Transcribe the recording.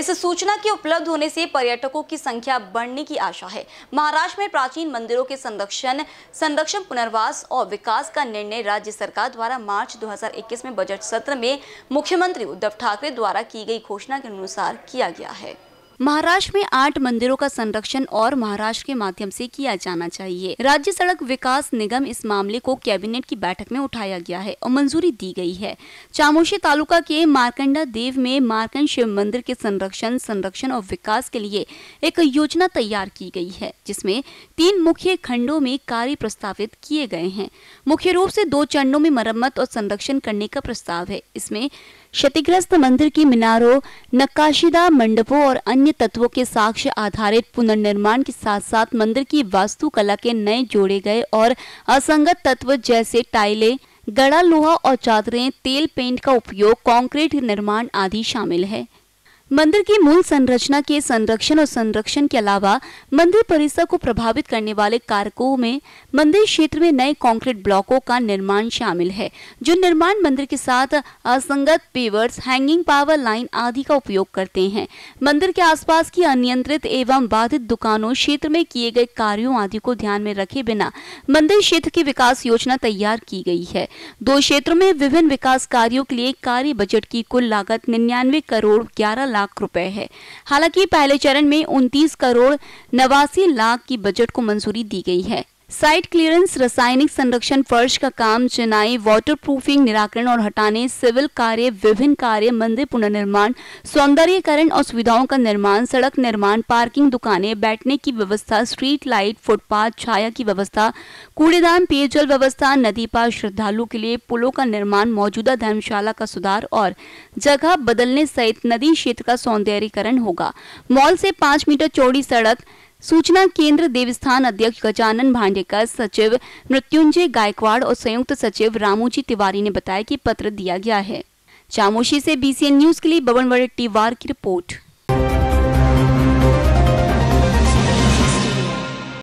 इस सूचना के उपलब्ध होने से पर्यटकों की संख्या बढ़ने की आशा है महाराष्ट्र में प्राचीन मंदिरों के संरक्षण संरक्षण पुनर्वास और विकास का निर्णय राज्य सरकार द्वारा मार्च 2021 में बजट सत्र में मुख्यमंत्री उद्धव ठाकरे द्वारा की गई घोषणा के अनुसार किया गया है महाराष्ट्र में आठ मंदिरों का संरक्षण और महाराष्ट्र के माध्यम से किया जाना चाहिए राज्य सड़क विकास निगम इस मामले को कैबिनेट की बैठक में उठाया गया है और मंजूरी दी गई है चामोशी तालुका के मारकंडा देव में मारकंड शिव मंदिर के संरक्षण संरक्षण और विकास के लिए एक योजना तैयार की गई है जिसमे तीन मुख्य खंडो में कार्य प्रस्तावित किए गए हैं मुख्य रूप से दो चरणों में मरम्मत और संरक्षण करने का प्रस्ताव है इसमें क्षतिग्रस्त मंदिर की मीनारों नक्काशीदा मंडपों और अन्य तत्वों के साक्ष्य आधारित पुनर्निर्माण के साथ साथ मंदिर की वास्तुकला के नए जोड़े गए और असंगत तत्व जैसे टाइले गड़ा लोहा और चादरें तेल पेंट का उपयोग कंक्रीट निर्माण आदि शामिल है मंदिर की मूल संरचना के संरक्षण और संरक्षण के अलावा मंदिर परिसर को प्रभावित करने वाले कारकों में मंदिर क्षेत्र में नए कंक्रीट ब्लॉकों का निर्माण शामिल है जो निर्माण मंदिर के साथ असंगत पेवर्स हैंगिंग पावर लाइन आदि का उपयोग करते हैं मंदिर के आसपास की अनियंत्रित एवं बाधित दुकानों क्षेत्र में किए गए कार्यो आदि को ध्यान में रखे बिना मंदिर क्षेत्र की विकास योजना तैयार की गई है दो क्षेत्रों में विभिन्न विकास कार्यो के लिए कार्य बजट की कुल लागत निन्यानवे करोड़ ग्यारह लाख लाख रुपए है हालांकि पहले चरण में 29 करोड़ नवासी लाख की बजट को मंजूरी दी गई है साइट क्लियरेंस रासायनिक संरक्षण फर्श का काम चिनाई वाटर प्रूफिंग निराकरण और हटाने सिविल कार्य विभिन्न कार्य मंदिर पुनर्निर्माण सौंदर्यकरण और सुविधाओं का निर्माण सड़क निर्माण पार्किंग दुकानें बैठने की व्यवस्था स्ट्रीट लाइट फुटपाथ छाया की व्यवस्था कूड़ेदान पेयजल व्यवस्था नदी पार श्रद्धालु के लिए पुलों का निर्माण मौजूदा धर्मशाला का सुधार और जगह बदलने सहित नदी क्षेत्र का सौंदर्यीकरण होगा मॉल से पांच मीटर चौड़ी सड़क सूचना केंद्र देवस्थान अध्यक्ष गजानन भांडे का सचिव मृत्युंजय गायकवाड़ और संयुक्त सचिव रामूजी तिवारी ने बताया कि पत्र दिया गया है चामोशी से बीसीएन न्यूज के लिए बवन वड़े की रिपोर्ट